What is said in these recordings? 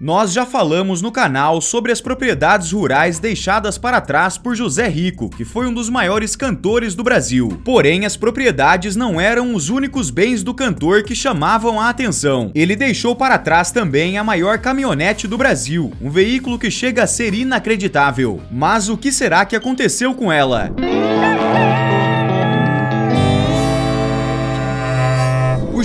Nós já falamos no canal sobre as propriedades rurais deixadas para trás por José Rico, que foi um dos maiores cantores do Brasil. Porém, as propriedades não eram os únicos bens do cantor que chamavam a atenção. Ele deixou para trás também a maior caminhonete do Brasil, um veículo que chega a ser inacreditável. Mas o que será que aconteceu com ela?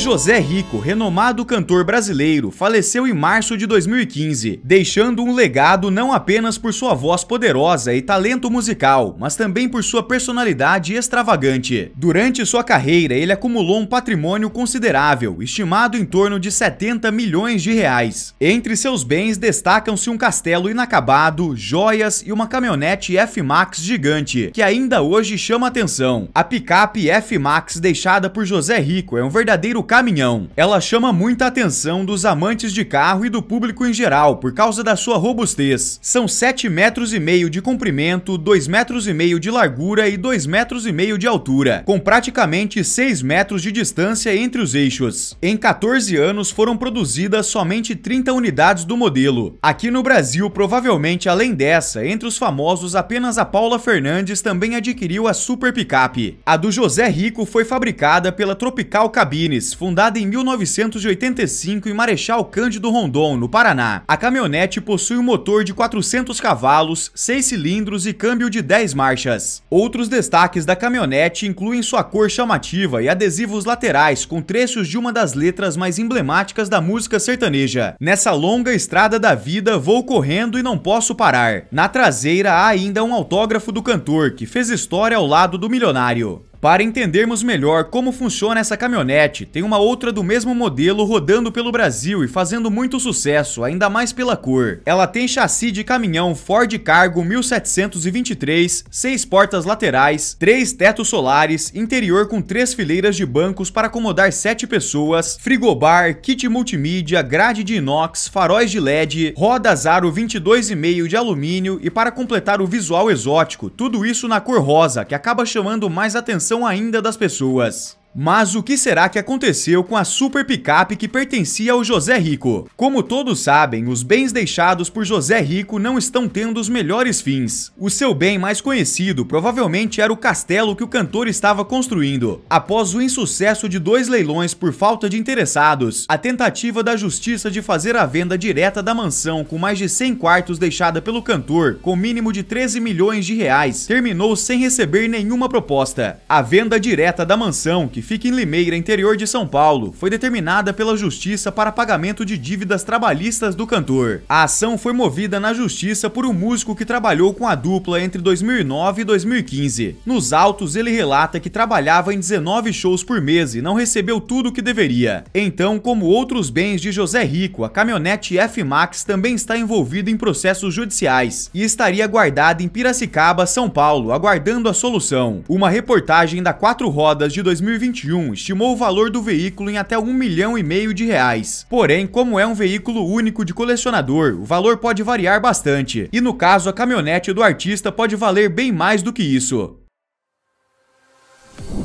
José Rico, renomado cantor brasileiro, faleceu em março de 2015, deixando um legado não apenas por sua voz poderosa e talento musical, mas também por sua personalidade extravagante. Durante sua carreira, ele acumulou um patrimônio considerável, estimado em torno de 70 milhões de reais. Entre seus bens destacam-se um castelo inacabado, joias e uma caminhonete F-Max gigante, que ainda hoje chama atenção. A picape F-Max deixada por José Rico é um verdadeiro verdadeiro caminhão. Ela chama muita atenção dos amantes de carro e do público em geral por causa da sua robustez. São 7,5 metros e meio de comprimento, 2,5 metros e meio de largura e 2,5 metros e meio de altura, com praticamente 6 metros de distância entre os eixos. Em 14 anos foram produzidas somente 30 unidades do modelo. Aqui no Brasil, provavelmente além dessa, entre os famosos apenas a Paula Fernandes também adquiriu a Super Picape. A do José Rico foi fabricada pela Tropical Cabines, Fundada em 1985 em Marechal Cândido Rondon, no Paraná, a caminhonete possui um motor de 400 cavalos, 6 cilindros e câmbio de 10 marchas. Outros destaques da caminhonete incluem sua cor chamativa e adesivos laterais com trechos de uma das letras mais emblemáticas da música sertaneja. Nessa longa estrada da vida, vou correndo e não posso parar. Na traseira há ainda um autógrafo do cantor, que fez história ao lado do milionário. Para entendermos melhor como funciona essa caminhonete, tem uma outra do mesmo modelo rodando pelo Brasil e fazendo muito sucesso, ainda mais pela cor. Ela tem chassi de caminhão Ford Cargo 1723, seis portas laterais, três tetos solares, interior com três fileiras de bancos para acomodar sete pessoas, frigobar, kit multimídia, grade de inox, faróis de LED, rodas aro 22,5 de alumínio e para completar o visual exótico, tudo isso na cor rosa, que acaba chamando mais atenção ainda das pessoas. Mas o que será que aconteceu com a super picape que pertencia ao José Rico? Como todos sabem, os bens deixados por José Rico não estão tendo os melhores fins. O seu bem mais conhecido provavelmente era o castelo que o cantor estava construindo. Após o insucesso de dois leilões por falta de interessados, a tentativa da justiça de fazer a venda direta da mansão com mais de 100 quartos deixada pelo cantor, com mínimo de 13 milhões de reais, terminou sem receber nenhuma proposta. A venda direta da mansão, que fica em Limeira, interior de São Paulo, foi determinada pela Justiça para pagamento de dívidas trabalhistas do cantor. A ação foi movida na Justiça por um músico que trabalhou com a dupla entre 2009 e 2015. Nos autos, ele relata que trabalhava em 19 shows por mês e não recebeu tudo o que deveria. Então, como outros bens de José Rico, a caminhonete F-Max também está envolvida em processos judiciais e estaria guardada em Piracicaba, São Paulo, aguardando a solução. Uma reportagem da Quatro Rodas de 2021 2021 estimou o valor do veículo em até um milhão e meio de reais. Porém, como é um veículo único de colecionador, o valor pode variar bastante, e no caso a caminhonete do artista pode valer bem mais do que isso.